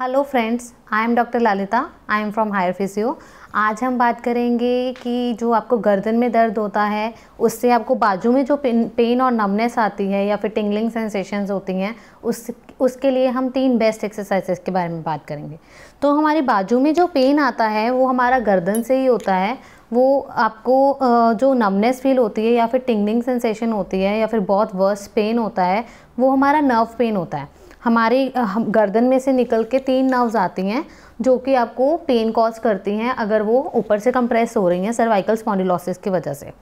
hello friends I am doctor Lalita I am from hire physio आज हम बात करेंगे कि जो आपको गर्दन में दर्द होता है उससे आपको बाजू में जो पेन और नमनेस आती है या फिर टिंगलिंग सेंसेशंस होती हैं उस उसके लिए हम तीन बेस्ट एक्सरसाइजेस के बारे में बात करेंगे तो हमारे बाजू में जो पेन आता है वो हमारा गर्दन से ही होता है वो आपको जो नमनेस फील होती है या फिर टिंगलिंग सेंसेशन होती है या फिर बहुत वर्स्ट पेन होता है वो हमारा नर्व पेन होता है हमारे हम गर्दन में से निकल के तीन नर्व्स आती हैं जो कि आपको पेन कॉज करती हैं अगर वो ऊपर से कंप्रेस हो रही हैं सर्वाइकल स्पॉन्डिलोसिस की वजह से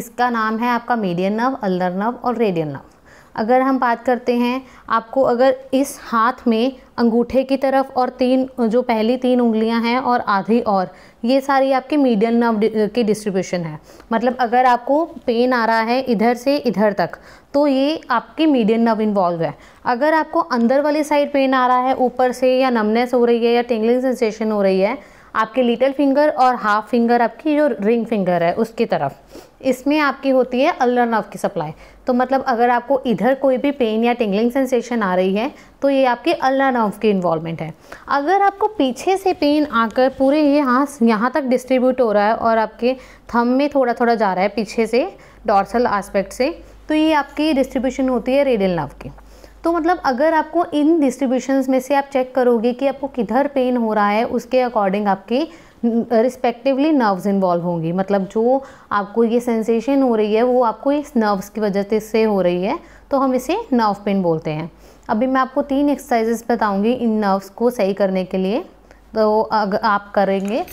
इसका नाम है आपका मीडियन नर्व अल्नर नर्व और रेडियन नर्व अगर हम बात करते हैं आपको अगर इस हाथ में अंगूठे की तरफ और तीन जो पहली तीन उंगलियां हैं और आधी और ये सारी आपके मीडियल नर्व के डिस्ट्रीब्यूशन है मतलब अगर आपको पेन आ रहा है इधर से इधर तक तो ये आपकी मीडियल नर्व इन्वॉल्व है अगर आपको अंदर वाली साइड पेन आ रहा है ऊपर से या नमनेस हो रही है या टेंगलिंग सेंसेशन हो रही है आपके लिटल फिंगर और हाफ फिंगर आपकी जो रिंग फिंगर है उसकी तरफ इसमें आपकी होती है अल्लर नर्व की सप्लाई तो मतलब अगर आपको इधर कोई भी पेन या टिंगलिंग सेंसेशन आ रही है तो ये आपकी अल्लर नर्व की इन्वॉल्वमेंट है अगर आपको पीछे से पेन आकर पूरे ये हाथ यहाँ तक डिस्ट्रीब्यूट हो रहा है और आपके थम में थोड़ा थोड़ा जा रहा है पीछे से डॉर्सल आस्पेक्ट से तो ये आपकी डिस्ट्रीब्यूशन होती है रेडियल नर्व की तो मतलब अगर आपको इन डिस्ट्रीब्यूशंस में से आप चेक करोगे कि आपको किधर पेन हो रहा है उसके अकॉर्डिंग आपके रिस्पेक्टिवली नर्व्स इन्वॉल्व होंगी मतलब जो आपको ये सेंसेशन हो रही है वो आपको इस नर्व्स की वजह से हो रही है तो हम इसे नर्व पेन बोलते हैं अभी मैं आपको तीन एक्सरसाइजेस बताऊंगी इन नर्व्स को सही करने के लिए तो अगर आप करेंगे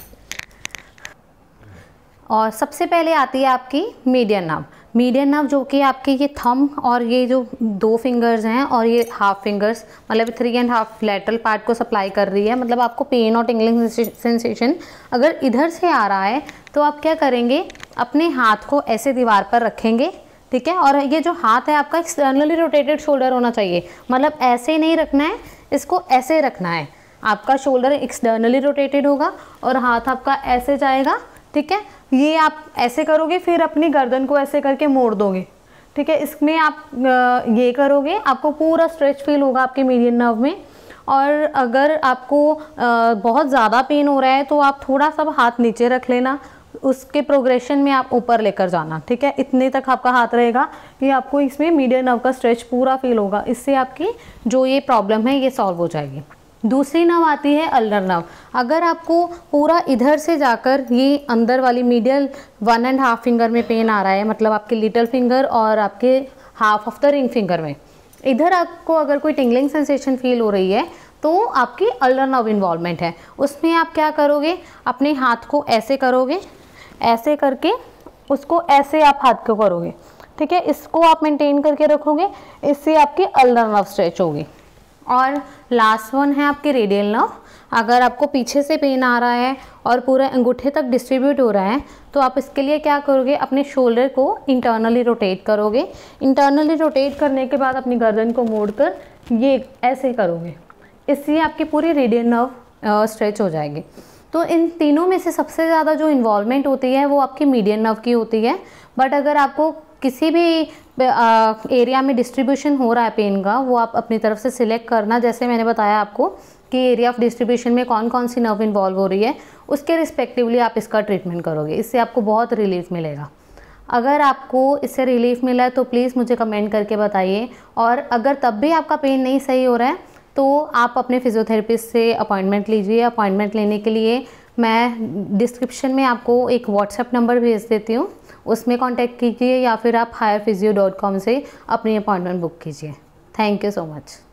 और सबसे पहले आती है आपकी मीडियन नर्व मीडियन नर्व जो कि आपके ये थम और ये जो दो फिंगर्स हैं और ये हाफ फिंगर्स मतलब three and half lateral part को सप्लाई कर रही है मतलब आपको पेन और टिंगलिंग सेंसेशन अगर इधर से आ रहा है तो आप क्या करेंगे अपने हाथ को ऐसे दीवार पर रखेंगे ठीक है और ये जो हाथ है आपका एक्सटर्नली रोटेटेड शोल्डर होना चाहिए मतलब ऐसे नहीं रखना है इसको ऐसे रखना है आपका शोल्डर एक्सटर्नली रोटेटेड होगा और हाथ आपका ऐसे जाएगा ठीक है ये आप ऐसे करोगे फिर अपनी गर्दन को ऐसे करके मोड़ दोगे ठीक है इसमें आप ये करोगे आपको पूरा स्ट्रेच फील होगा आपके मीडियन नर्व में और अगर आपको बहुत ज़्यादा पेन हो रहा है तो आप थोड़ा सा हाथ नीचे रख लेना उसके प्रोग्रेशन में आप ऊपर लेकर जाना ठीक है इतने तक आपका हाथ रहेगा कि आपको इसमें मीडियम नर्व का स्ट्रेच पूरा फील होगा इससे आपकी जो ये प्रॉब्लम है ये सॉल्व हो जाएगी दूसरी नव आती है अल्डर नव अगर आपको पूरा इधर से जाकर ये अंदर वाली medial one and half finger में पेन आ रहा है मतलब आपके लिटल फिंगर और आपके half of the ring finger में इधर आपको अगर कोई टिंगलिंग सेंसेशन फील हो रही है तो आपकी अल्डर नव इन्वॉल्वमेंट है उसमें आप क्या करोगे अपने हाथ को ऐसे करोगे ऐसे करके उसको ऐसे आप हाथ को करोगे ठीक है इसको आप मेंटेन करके रखोगे इससे आपकी अल्डर नव स्ट्रेच होगी और लास्ट वन है आपके रेडियल नर्व अगर आपको पीछे से पेन आ रहा है और पूरा अंगूठे तक डिस्ट्रीब्यूट हो रहा है तो आप इसके लिए क्या करोगे अपने शोल्डर को इंटरनली रोटेट करोगे इंटरनली रोटेट करने के बाद अपनी गर्दन को मोड़ कर ये ऐसे करोगे इससे आपकी पूरी रेडियल नर्व स्ट्रेच हो जाएगी तो इन तीनों में से सबसे ज़्यादा जो इन्वॉलमेंट होती है वो आपकी मीडियन नर्व की होती है बट अगर आपको किसी भी एरिया में डिस्ट्रीब्यूशन हो रहा है पेन का वो आप अपनी तरफ से सिलेक्ट करना जैसे मैंने बताया आपको कि एरिया ऑफ डिस्ट्रीब्यूशन में कौन कौन सी नर्व इन्वॉल्व हो रही है उसके रिस्पेक्टिवली आप इसका ट्रीटमेंट करोगे इससे आपको बहुत रिलीफ मिलेगा अगर आपको इससे रिलीफ मिला है तो प्लीज़ मुझे कमेंट करके बताइए और अगर तब भी आपका पेन नहीं सही हो रहा है तो आप अपने फिजियोथेरेपिस्ट से अपॉइंटमेंट लीजिए अपॉइंटमेंट लेने के लिए मैं डिस्क्रिप्शन में आपको एक व्हाट्सएप नंबर भेज देती हूँ उसमें कांटेक्ट कीजिए या फिर आप हायर से अपनी अपॉइंटमेंट बुक कीजिए थैंक यू सो मच